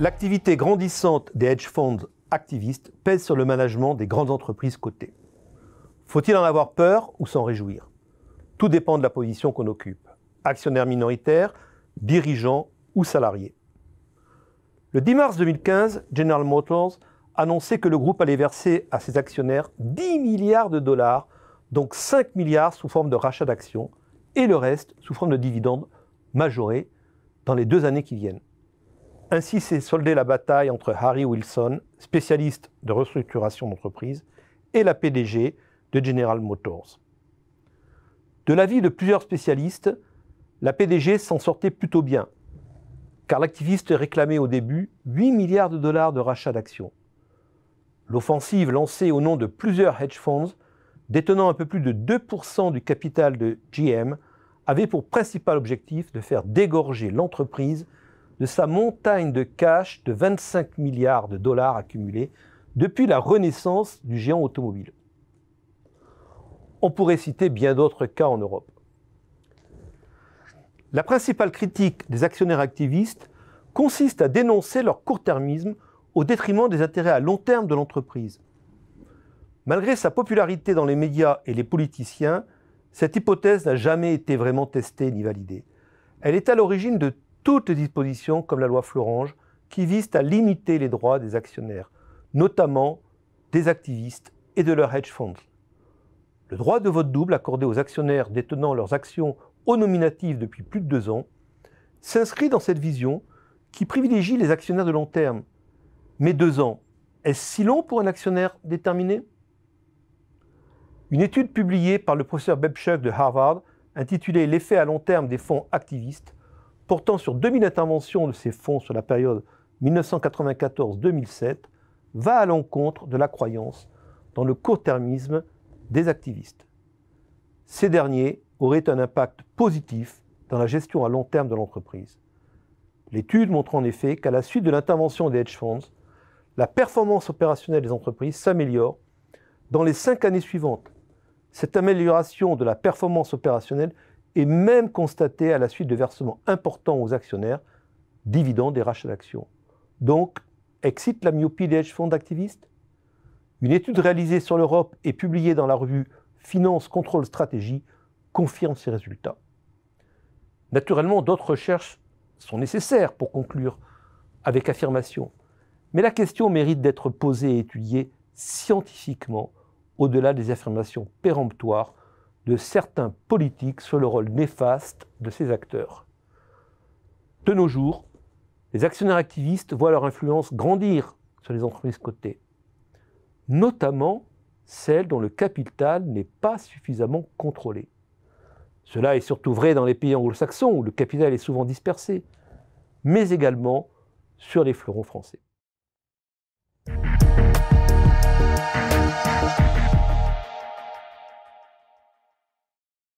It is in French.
L'activité grandissante des hedge funds activistes pèse sur le management des grandes entreprises cotées. Faut-il en avoir peur ou s'en réjouir Tout dépend de la position qu'on occupe, actionnaire minoritaire, dirigeant ou salarié. Le 10 mars 2015, General Motors annonçait que le groupe allait verser à ses actionnaires 10 milliards de dollars, donc 5 milliards sous forme de rachat d'actions, et le reste sous forme de dividendes majorés dans les deux années qui viennent. Ainsi s'est soldée la bataille entre Harry Wilson, spécialiste de restructuration d'entreprise, et la PDG de General Motors. De l'avis de plusieurs spécialistes, la PDG s'en sortait plutôt bien, car l'activiste réclamait au début 8 milliards de dollars de rachat d'actions. L'offensive lancée au nom de plusieurs hedge funds, détenant un peu plus de 2% du capital de GM, avait pour principal objectif de faire dégorger l'entreprise de sa montagne de cash de 25 milliards de dollars accumulés depuis la renaissance du géant automobile. On pourrait citer bien d'autres cas en Europe. La principale critique des actionnaires activistes consiste à dénoncer leur court-termisme au détriment des intérêts à long terme de l'entreprise. Malgré sa popularité dans les médias et les politiciens, cette hypothèse n'a jamais été vraiment testée ni validée. Elle est à l'origine de toutes les dispositions comme la loi Florange qui visent à limiter les droits des actionnaires, notamment des activistes et de leurs hedge funds. Le droit de vote double accordé aux actionnaires détenant leurs actions au nominatif depuis plus de deux ans s'inscrit dans cette vision qui privilégie les actionnaires de long terme. Mais deux ans, est-ce si long pour un actionnaire déterminé Une étude publiée par le professeur Bebchuk de Harvard intitulée L'effet à long terme des fonds activistes portant sur 2000 interventions de ces fonds sur la période 1994-2007, va à l'encontre de la croyance dans le court-termisme des activistes. Ces derniers auraient un impact positif dans la gestion à long terme de l'entreprise. L'étude montre en effet qu'à la suite de l'intervention des hedge funds, la performance opérationnelle des entreprises s'améliore dans les cinq années suivantes. Cette amélioration de la performance opérationnelle et même constaté à la suite de versements importants aux actionnaires, dividendes et rachats d'actions. Donc, excite la myopie des hedge funds activistes Une étude réalisée sur l'Europe et publiée dans la revue Finance Contrôle Stratégie confirme ces résultats. Naturellement, d'autres recherches sont nécessaires pour conclure avec affirmation, mais la question mérite d'être posée et étudiée scientifiquement au-delà des affirmations péremptoires de certains politiques sur le rôle néfaste de ces acteurs. De nos jours, les actionnaires activistes voient leur influence grandir sur les entreprises cotées, notamment celles dont le capital n'est pas suffisamment contrôlé. Cela est surtout vrai dans les pays anglo-saxons où le capital est souvent dispersé, mais également sur les fleurons français.